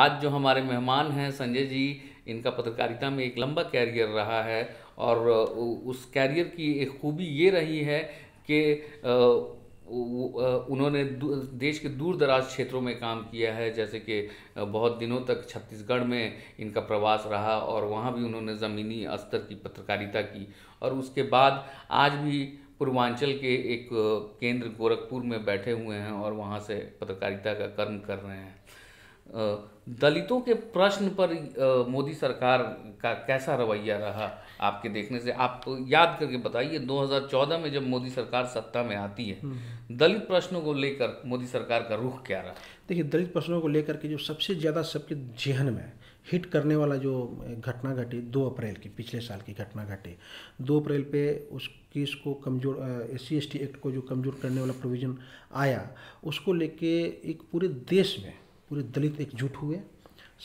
आज जो हमारे मेहमान हैं संजय जी इनका पत्रकारिता में एक लंबा कैरियर रहा है और उस कैरियर की एक खूबी ये रही है कि उन्होंने देश के दूर दराज क्षेत्रों में काम किया है जैसे कि बहुत दिनों तक छत्तीसगढ़ में इनका प्रवास रहा और वहाँ भी उन्होंने ज़मीनी स्तर की पत्रकारिता की और उसके बाद आज भी पूर्वांचल के एक केंद्र गोरखपुर में बैठे हुए हैं और वहाँ से पत्रकारिता का कर्म कर रहे हैं दलितों के प्रश्न पर मोदी सरकार का कैसा रवैया रहा आपके देखने से आप याद करके बताइए 2014 में जब मोदी सरकार सत्ता में आती है हम्म। दलित प्रश्नों को लेकर मोदी सरकार का रुख क्या रहा देखिए दलित प्रश्नों को लेकर के जो सबसे ज़्यादा सबके जहन में है हिट करने वाला जो घटना घटी दो अप्रैल की पिछले साल की घटना घटी दो अप्रैल पे उस केस को कमज़ोर एस सी एक्ट को जो कमज़ोर करने वाला प्रोविज़न आया उसको लेके एक पूरे देश में पूरे दलित एकजुट हुए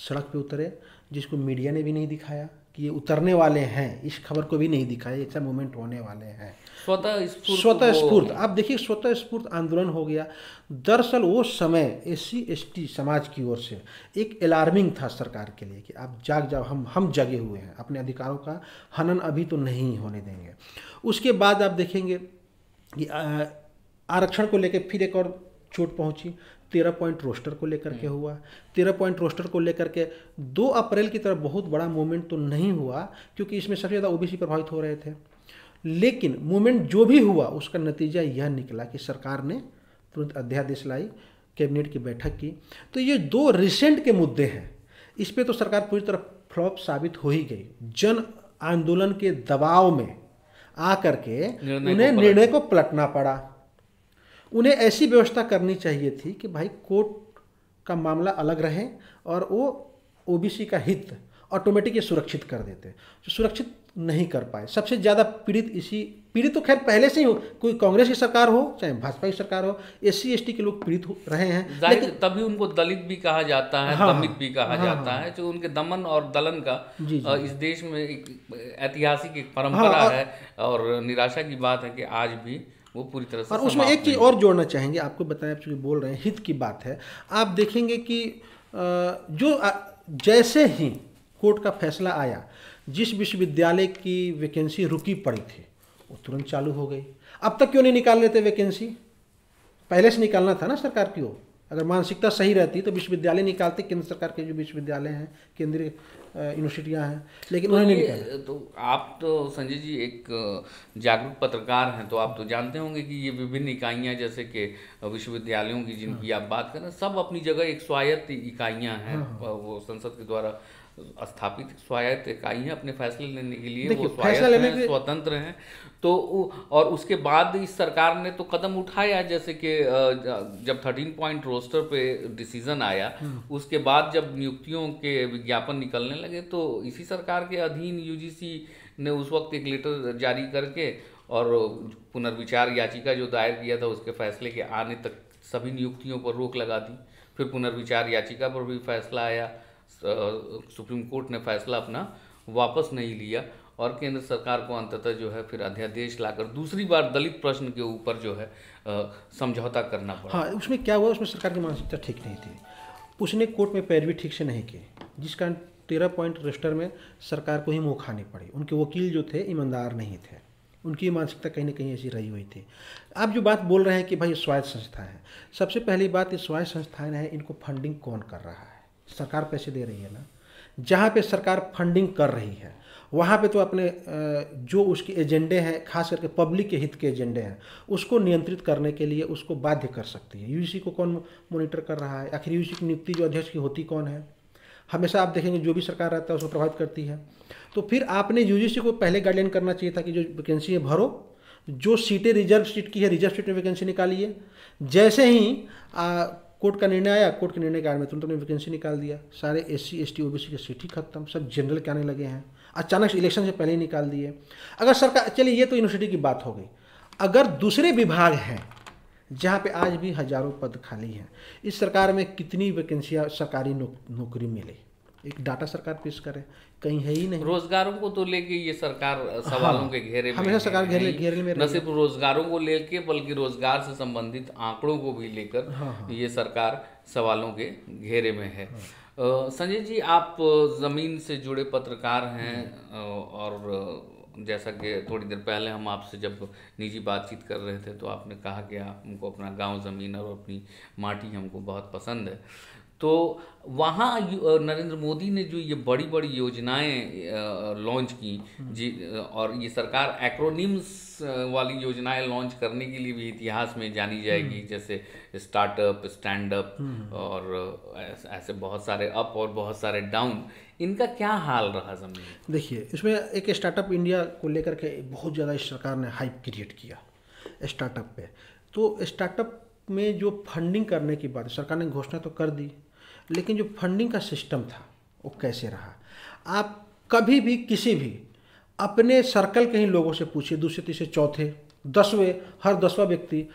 सड़क पे उतरे जिसको मीडिया ने भी नहीं दिखाया कि ये उतरने वाले हैं इस खबर को भी नहीं दिखाया ऐसा अच्छा मूवमेंट होने वाले हैं स्वतः स्फूर्त स्वतः आप देखिए स्वतः स्फूर्त आंदोलन हो गया दरअसल वो समय एस सी समाज की ओर से एक अलार्मिंग था सरकार के लिए कि आप जाग जाओ हम हम जगे हुए हैं अपने अधिकारों का हनन अभी तो नहीं होने देंगे उसके बाद आप देखेंगे कि आरक्षण को लेकर फिर एक और चोट पहुंची तेरह पॉइंट रोस्टर को लेकर के हम्म। हुआ तेरह पॉइंट रोस्टर को लेकर के दो अप्रैल की तरफ बहुत बड़ा मूवमेंट तो नहीं हुआ क्योंकि इसमें सबसे ज़्यादा ओबीसी प्रभावित हो रहे थे लेकिन मूवमेंट जो भी हुआ उसका नतीजा यह निकला कि सरकार ने तुरंत अध्यादेश लाई कैबिनेट की बैठक की तो ये दो रिसेंट के मुद्दे हैं इस पर तो सरकार पूरी तरह फ्लॉप साबित हो ही गई जन आंदोलन के दबाव में आ करके उन्हें निर्णय को पलटना पड़ा उन्हें ऐसी व्यवस्था करनी चाहिए थी कि भाई कोर्ट का मामला अलग रहे और वो ओबीसी का हित ऑटोमेटिक सुरक्षित कर देते जो सुरक्षित नहीं कर पाए सबसे ज़्यादा पीड़ित इसी पीड़ित तो खैर पहले से ही हो कोई कांग्रेस की सरकार हो चाहे भाजपा की सरकार हो एस सी के लोग पीड़ित रहे हैं लेकिन तभी उनको दलित भी कहा जाता है हाँ, दमित भी कहा हाँ, जाता हाँ, है जो उनके दमन और दलन का जी, जी, इस देश में एक ऐतिहासिक एक हाँ, परंपरा हाँ, और, है और निराशा की बात है कि आज भी वो पूरी तरह से और उसमें एक चीज़ और जोड़ना चाहेंगे आपको बताएं आप चूँकि बोल रहे हैं हित की बात है आप देखेंगे कि जो जैसे ही कोर्ट का फैसला आया जिस विश्वविद्यालय की वैकेंसी रुकी पड़ी थी वो तुरंत चालू हो गई अब तक क्यों नहीं निकाल लेते वैकेंसी पहले से निकालना था ना सरकार की ओर अगर मानसिकता सही रहती तो विश्वविद्यालय निकालते केंद्र सरकार के जो विश्वविद्यालय हैं केंद्रीय यूनिवर्सिटियाँ हैं लेकिन उन्हें उन्होंने तो, तो आप तो संजय जी एक जागरूक पत्रकार हैं तो आप तो जानते होंगे कि ये विभिन्न इकाइयाँ जैसे कि विश्वविद्यालयों की जिनकी हाँ। आप बात करें सब अपनी जगह एक स्वायत्त इकाइयाँ हैं हाँ, हाँ। वो संसद के द्वारा स्थापित स्वायत्त इकाई हैं अपने फैसले लेने के लिए वो लेने के... स्वतंत्र हैं तो और उसके बाद इस सरकार ने तो कदम उठाया जैसे कि जब थर्टीन पॉइंट रोस्टर पे डिसीजन आया हम्म। उसके बाद जब नियुक्तियों के विज्ञापन निकलने लगे तो इसी सरकार के अधीन यूजीसी ने उस वक्त एक लेटर जारी करके और पुनर्विचार याचिका जो दायर किया था उसके फैसले के आने तक सभी नियुक्तियों पर रोक लगा दी फिर पुनर्विचार याचिका पर भी फैसला आया सुप्रीम कोर्ट ने फैसला अपना वापस नहीं लिया और केंद्र सरकार को अंततः जो है फिर अध्यादेश लाकर दूसरी बार दलित प्रश्न के ऊपर जो है समझौता करना पड़ा हाँ उसमें क्या हुआ उसमें सरकार की मानसिकता ठीक नहीं थी उसने कोर्ट में पैरवी ठीक से नहीं की जिस कारण तेरह पॉइंट रजिस्टर में सरकार को ही मुँह खानी पड़ी उनके वकील जो थे ईमानदार नहीं थे उनकी मानसिकता कहीं ना कहीं ऐसी रही हुई थी आप जो बात बोल रहे हैं कि भाई स्वायत्त संस्थाएं हैं सबसे पहली बात ये स्वायत्त संस्थाएं हैं इनको फंडिंग कौन कर रहा है सरकार पैसे दे रही है ना जहाँ पे सरकार फंडिंग कर रही है वहाँ पे तो अपने जो उसके एजेंडे हैं खास करके पब्लिक के हित के एजेंडे हैं उसको नियंत्रित करने के लिए उसको बाध्य कर सकती है यूसी को कौन मोनिटर कर रहा है आखिर यूसी की नियुक्ति जो अध्यक्ष की होती कौन है हमेशा आप देखेंगे जो भी सरकार रहता है उसको प्रभावित करती है तो फिर आपने यूजीसी को पहले गाइडलाइन करना चाहिए था कि जो वैकेंसी है भरो जो सीटें रिजर्व सीट की है रिजर्व सीट में वैकेंसी निकालिए जैसे ही कोर्ट का निर्णय आया कोर्ट के निर्णय के आड़ में तुरंत उन्होंने वैकेंसी निकाल दिया सारे S C S T O B C के सीट ही खत्म सब जनरल के आने लगे हैं अचानक इलेक्शन से पहले ही निकाल दिए अगर सरकार चलिए ये तो यूनिवर्सिटी की बात हो गई अगर दूसरे विभाग हैं जहाँ पे आज भी हजारों पद खाली हैं इस सरकार में कितनी वैकेंसियाँ सरकारी नौकरी मिली एक डाटा सरकार पेश करे कहीं है ही नहीं रोजगारों को तो लेके ये सरकार हाँ, हाँ। सवालों हाँ, के घेरे में हमेशा सरकार घेरे घेरे में न सिर्फ रोजगारों को लेके बल्कि रोजगार से संबंधित आंकड़ों को भी लेकर हाँ, हाँ, ये सरकार सवालों के घेरे में है हाँ, संजय जी आप जमीन से जुड़े पत्रकार हैं और जैसा कि थोड़ी देर पहले हम आपसे जब निजी बातचीत कर रहे थे तो आपने कहा कि आप हमको अपना गांव ज़मीन और अपनी माटी हमको बहुत पसंद है तो वहाँ नरेंद्र मोदी ने जो ये बड़ी बड़ी योजनाएं लॉन्च की जी और ये सरकार एक्रोनिम्स वाली योजनाएं लॉन्च करने के लिए भी इतिहास में जानी जाएगी हम्म। जैसे स्टार्टअप स्टैंड अप और ऐसे बहुत सारे अप और बहुत सारे डाउन इनका क्या हाल रहा जमीन देखिए इसमें एक स्टार्टअप इंडिया को लेकर के बहुत ज़्यादा इस सरकार ने हाइप क्रिएट किया स्टार्टअप पे तो स्टार्टअप में जो फंडिंग करने की बात सरकार ने घोषणा तो कर दी लेकिन जो फंडिंग का सिस्टम था वो कैसे रहा आप कभी भी किसी भी अपने सर्कल के ही लोगों से पूछिए दूसरे तीसरे चौथे दसवें हर दसवा व्यक्ति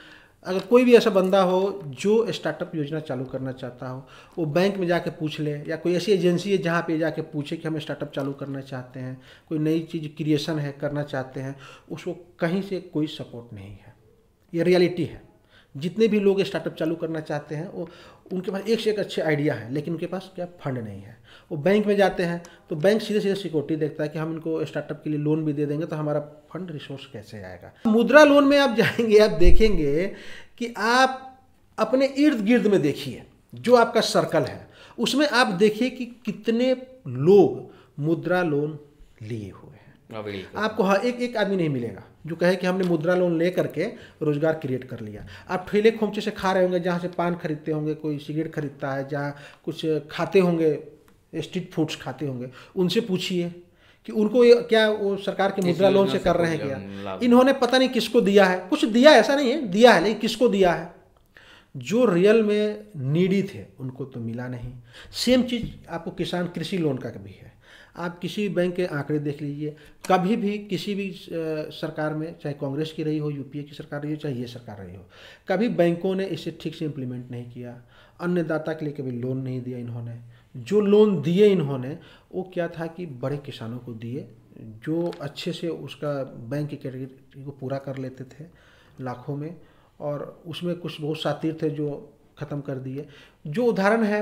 अगर कोई भी ऐसा बंदा हो जो स्टार्टअप योजना चालू करना चाहता हो वो बैंक में जाके पूछ ले या कोई ऐसी एजेंसी है जहाँ पे जाके पूछे कि हम स्टार्टअप चालू करना चाहते हैं कोई नई चीज़ क्रिएशन है करना चाहते हैं उसको कहीं से कोई सपोर्ट नहीं है ये रियलिटी है जितने भी लोग स्टार्टअप चालू करना चाहते हैं वो उनके पास एक से एक अच्छे आइडिया है लेकिन उनके पास क्या फंड नहीं है वो बैंक में जाते हैं तो बैंक सीधे सीधे सिक्योरिटी देखता है कि हम इनको स्टार्टअप के लिए लोन भी दे देंगे तो हमारा फंड रिसोर्स कैसे आएगा मुद्रा लोन में आप जाएंगे आप देखेंगे कि आप अपने इर्द गिर्द में देखिए जो आपका सर्कल है उसमें आप देखिए कि कितने लोग मुद्रा लोन लिए हुए हैं आपको हर हाँ, एक एक आदमी नहीं मिलेगा जो कहे कि हमने मुद्रा लोन ले करके रोजगार क्रिएट कर लिया आप ठेले खोमचे से खा रहे होंगे जहाँ से पान खरीदते होंगे कोई सिगरेट खरीदता है जहाँ कुछ खाते होंगे स्ट्रीट फूड्स खाते होंगे उनसे पूछिए कि उनको ये क्या वो सरकार के मुद्रा लोन से कर रहे हैं क्या इन्होंने पता नहीं किसको दिया है कुछ दिया ऐसा नहीं है दिया है लेकिन किसको दिया है जो रियल में नीडी थे उनको तो मिला नहीं सेम चीज़ आपको किसान कृषि लोन का भी है आप किसी भी बैंक के आंकड़े देख लीजिए कभी भी किसी भी सरकार में चाहे कांग्रेस की रही हो यूपीए की सरकार रही हो चाहे ये सरकार रही हो कभी बैंकों ने इसे ठीक से इम्प्लीमेंट नहीं किया अन्नदाता के लिए कभी लोन नहीं दिया इन्होंने जो लोन दिए इन्होंने वो क्या था कि बड़े किसानों को दिए जो अच्छे से उसका बैंक की कैटेगरी को पूरा कर लेते थे लाखों में और उसमें कुछ बहुत सातिर थे जो ख़त्म कर दिए जो उदाहरण है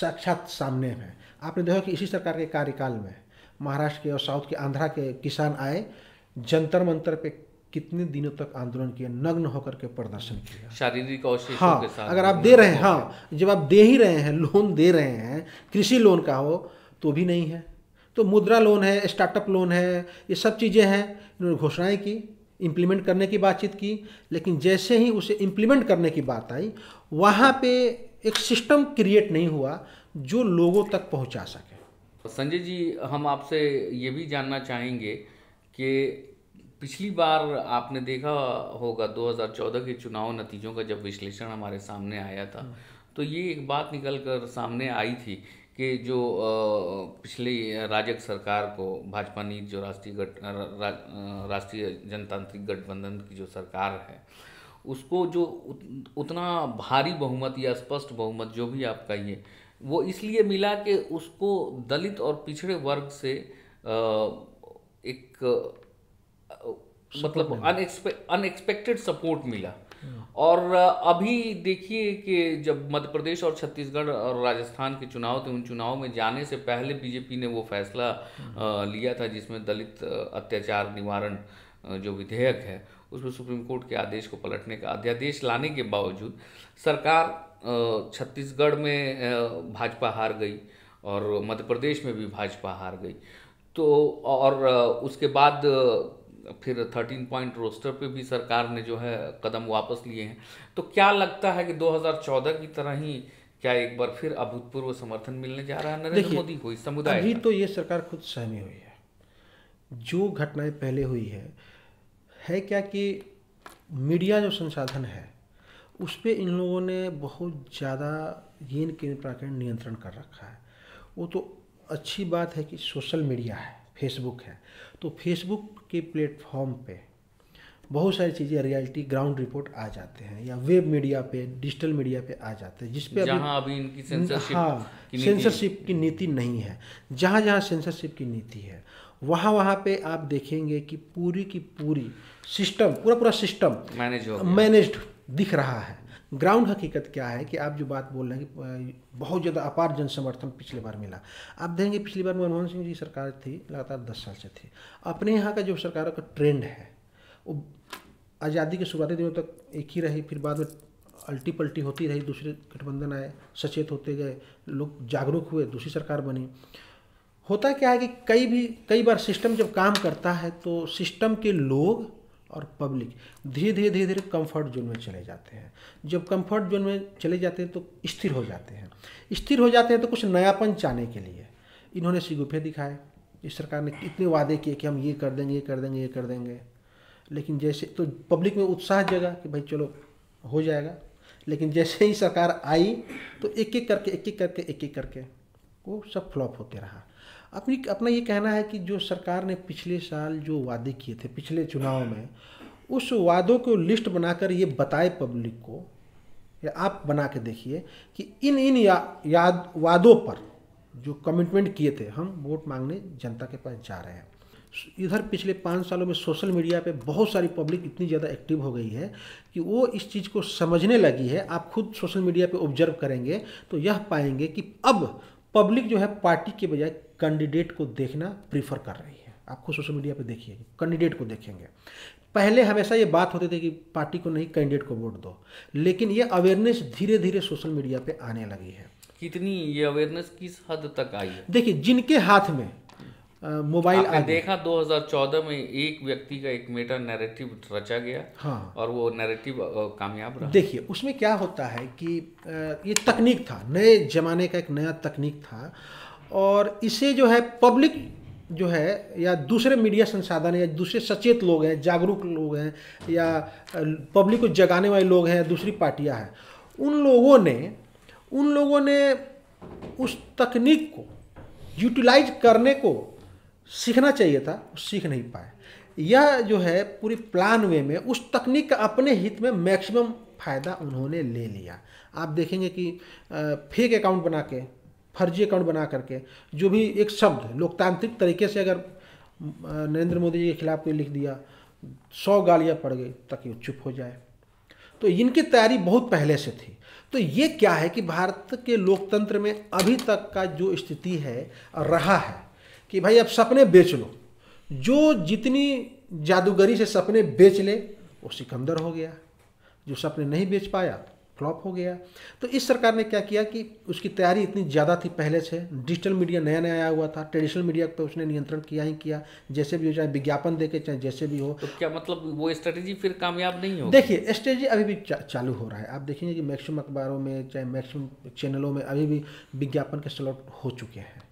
साक्षात सामने है आपने देखा कि इसी सरकार के कार्यकाल में महाराष्ट्र के और साउथ के आंध्रा के किसान आए जंतर मंतर पे कितने दिनों तक आंदोलन किया नग्न होकर के प्रदर्शन किया शारीरिक हाँ, के साथ अगर आप दे रहे हैं हाँ जब आप दे ही रहे हैं लोन दे रहे हैं कृषि लोन का हो तो भी नहीं है तो मुद्रा लोन है स्टार्टअप लोन है ये सब चीज़ें हैं इन्होंने घोषणाएं की इम्प्लीमेंट करने की बातचीत की लेकिन जैसे ही उसे इम्प्लीमेंट करने की बात आई वहाँ पे एक सिस्टम क्रिएट नहीं हुआ जो लोगों तक पहुंचा सके तो संजय जी हम आपसे ये भी जानना चाहेंगे कि पिछली बार आपने देखा होगा 2014 के चुनाव नतीजों का जब विश्लेषण हमारे सामने आया था हम्म। तो ये एक बात निकल कर सामने आई थी कि जो पिछली राजक सरकार को भाजपा नीत जो राष्ट्रीय गठ राष्ट्रीय जनतांत्रिक गठबंधन की जो सरकार है उसको जो उतना भारी बहुमत या स्पष्ट बहुमत जो भी आप कहिए वो इसलिए मिला कि उसको दलित और पिछड़े वर्ग से एक मतलब अनएक्सपेक्टेड सपोर्ट मिला हाँ। और अभी देखिए कि जब मध्य प्रदेश और छत्तीसगढ़ और राजस्थान के चुनाव थे उन चुनाव में जाने से पहले बीजेपी ने वो फैसला हाँ। लिया था जिसमें दलित अत्याचार निवारण जो विधेयक है उसमें सुप्रीम कोर्ट के आदेश को पलटने का अध्यादेश लाने के बावजूद सरकार छत्तीसगढ़ में भाजपा हार गई और मध्य प्रदेश में भी भाजपा हार गई तो और उसके बाद फिर थर्टीन पॉइंट रोस्टर पे भी सरकार ने जो है कदम वापस लिए हैं तो क्या लगता है कि 2014 की तरह ही क्या एक बार फिर अभूतपूर्व समर्थन मिलने जा रहा है नरेंद्र मोदी को इस समुदाय अभी तो ये सरकार खुद सहमी हुई है जो घटनाएं पहले हुई है है क्या कि मीडिया जो संसाधन है उस पर इन लोगों ने बहुत ज़्यादा येन के प्रकार नियंत्रण कर रखा है वो तो अच्छी बात है कि सोशल मीडिया है फेसबुक है तो फेसबुक के प्लेटफॉर्म पे बहुत सारी चीज़ें रियलिटी ग्राउंड रिपोर्ट आ जाते हैं या वेब मीडिया पे डिजिटल मीडिया पे आ जाते हैं जिसपे अभी, अभी इनकी सेंसरशिप हाँ की सेंसरशिप की नीति नहीं है जहाँ जहाँ सेंसरशिप की नीति है वहाँ वहाँ पे आप देखेंगे कि पूरी की पूरी सिस्टम पूरा पूरा सिस्टम मैनेज मैनेज्ड दिख रहा है ग्राउंड हकीकत क्या है कि आप जो बात बोल रहे हैं कि बहुत ज़्यादा अपार जन समर्थन पिछली बार मिला आप देखेंगे पिछली बार मनमोहन सिंह जी सरकार थी लगातार दस साल से थी अपने यहाँ का जो सरकारों का ट्रेंड है वो आज़ादी के शुरुआती दिनों तक एक ही रही फिर बाद में अल्टी पल्टी होती रही दूसरे गठबंधन आए सचेत होते गए लोग जागरूक हुए दूसरी सरकार बनी होता क्या है कि कई भी कई बार सिस्टम जब काम करता है तो सिस्टम के लोग और पब्लिक धीरे धीरे धीरे धीरे कंफर्ट जोन में चले जाते हैं जब कंफर्ट जोन में चले जाते हैं तो स्थिर हो जाते हैं स्थिर हो जाते हैं तो कुछ नयापन चाहने के लिए इन्होंने सिगुफे दिखाए इस सरकार ने इतने वादे किए कि हम ये कर देंगे ये कर देंगे ये कर देंगे लेकिन जैसे तो पब्लिक में उत्साह जगह कि भाई चलो हो जाएगा लेकिन जैसे ही सरकार आई तो एक एक करके एक एक करके एक एक करके वो सब फ्लॉप होते रहा अपनी अपना ये कहना है कि जो सरकार ने पिछले साल जो वादे किए थे पिछले चुनाव में उस वादों को लिस्ट बनाकर ये बताए पब्लिक को या आप बना के देखिए कि इन इन या, याद वादों पर जो कमिटमेंट किए थे हम वोट मांगने जनता के पास जा रहे हैं इधर पिछले पाँच सालों में सोशल मीडिया पे बहुत सारी पब्लिक इतनी ज़्यादा एक्टिव हो गई है कि वो इस चीज़ को समझने लगी है आप खुद सोशल मीडिया पे ऑब्जर्व करेंगे तो यह पाएंगे कि अब पब्लिक जो है पार्टी के बजाय कैंडिडेट को देखना प्रीफर कर रही है आपको सोशल मीडिया पर देखिए कैंडिडेट को देखेंगे पहले हमेशा ये बात होती थी कि पार्टी को नहीं कैंडिडेट को वोट दो लेकिन ये अवेयरनेस धीरे धीरे सोशल मीडिया पे आने लगी है कितनी ये अवेयरनेस किस हद तक आई है देखिए जिनके हाथ में मोबाइल आपने देखा 2014 में एक व्यक्ति का एक मेटा नैरेटिव रचा गया हाँ और वो नैरेटिव कामयाब रहा देखिए उसमें क्या होता है कि ये तकनीक था नए जमाने का एक नया तकनीक था और इसे जो है पब्लिक जो है या दूसरे मीडिया संसाधन या दूसरे सचेत लोग हैं जागरूक लोग हैं या पब्लिक को जगाने वाले लोग हैं दूसरी पार्टियां हैं उन लोगों ने उन लोगों ने उस तकनीक को यूटिलाइज करने को सीखना चाहिए था सीख नहीं पाए यह जो है पूरी प्लान वे में उस तकनीक का अपने हित में मैक्सिमम फ़ायदा उन्होंने ले लिया आप देखेंगे कि फेक अकाउंट बना के फर्जी अकाउंट बना करके जो भी एक शब्द लोकतांत्रिक तरीके से अगर नरेंद्र मोदी जी के खिलाफ कोई लिख दिया सौ गालियाँ पड़ गई ताकि वो चुप हो जाए तो इनकी तैयारी बहुत पहले से थी तो ये क्या है कि भारत के लोकतंत्र में अभी तक का जो स्थिति है रहा है कि भाई अब सपने बेच लो जो जितनी जादूगरी से सपने बेच ले वो सिकंदर हो गया जो सपने नहीं बेच पाया फ्लॉप हो गया तो इस सरकार ने क्या किया कि उसकी तैयारी इतनी ज़्यादा थी पहले से डिजिटल मीडिया नया नया आया हुआ था ट्रेडिशनल मीडिया पर उसने नियंत्रण किया ही किया जैसे भी हो चाहे विज्ञापन दे के चाहे जैसे भी हो तो क्या मतलब वो स्ट्रेटेजी फिर कामयाब नहीं हो देखिए स्ट्रेटेजी अभी भी चा, चालू हो रहा है आप देखेंगे कि मैक्सिमम अखबारों में चाहे मैक्सिमम चैनलों में अभी भी विज्ञापन के स्लॉट हो चुके हैं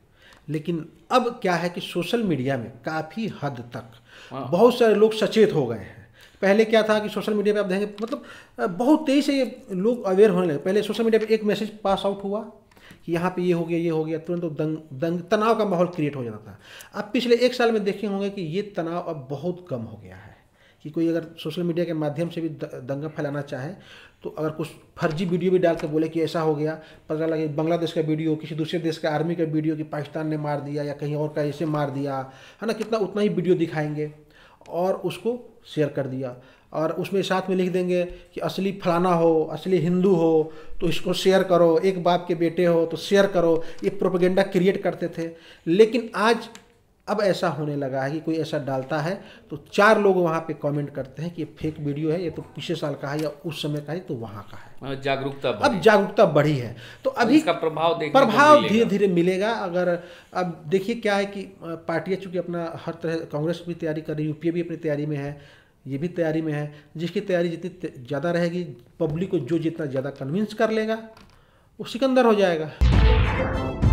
लेकिन अब क्या है कि सोशल मीडिया में काफ़ी हद तक हाँ। बहुत सारे लोग सचेत हो गए हैं पहले क्या था कि सोशल मीडिया पे आप देखेंगे मतलब बहुत तेज़ी से ये लोग अवेयर होने लगे पहले सोशल मीडिया पे एक मैसेज पास आउट हुआ कि यहाँ पे ये हो गया ये हो गया तुरंत तो दंग दंग तनाव का माहौल क्रिएट हो जाता था अब पिछले एक साल में देखे होंगे कि ये तनाव अब बहुत कम हो गया है कि कोई अगर सोशल मीडिया के माध्यम से भी दंगा फैलाना चाहे तो अगर कुछ फर्जी वीडियो भी डाल के बोले कि ऐसा हो गया पता लगे बांग्लादेश का वीडियो किसी दूसरे देश का आर्मी का वीडियो कि पाकिस्तान ने मार दिया या कहीं और का ऐसे मार दिया है ना कितना उतना ही वीडियो दिखाएंगे और उसको शेयर कर दिया और उसमें साथ में लिख देंगे कि असली फलाना हो असली हिंदू हो तो इसको शेयर करो एक बाप के बेटे हो तो शेयर करो ये प्रोपोगेंडा क्रिएट करते थे लेकिन आज अब ऐसा होने लगा है कि कोई ऐसा डालता है तो चार लोग वहाँ पे कमेंट करते हैं कि ये फेक वीडियो है ये तो पिछले साल का है या उस समय का है तो वहाँ का है हाँ, जागरूकता अब जागरूकता बढ़ी है तो, तो अभी इसका प्रभाव प्रभाव धीरे धीरे मिलेगा अगर अब देखिए क्या है कि पार्टियाँ चूँकि अपना हर तरह कांग्रेस भी तैयारी कर रही यूपीए भी अपनी तैयारी में है ये भी तैयारी में है जिसकी तैयारी जितनी ज़्यादा रहेगी पब्लिक को जो जितना ज़्यादा कन्विंस कर लेगा वो सिकंदर हो जाएगा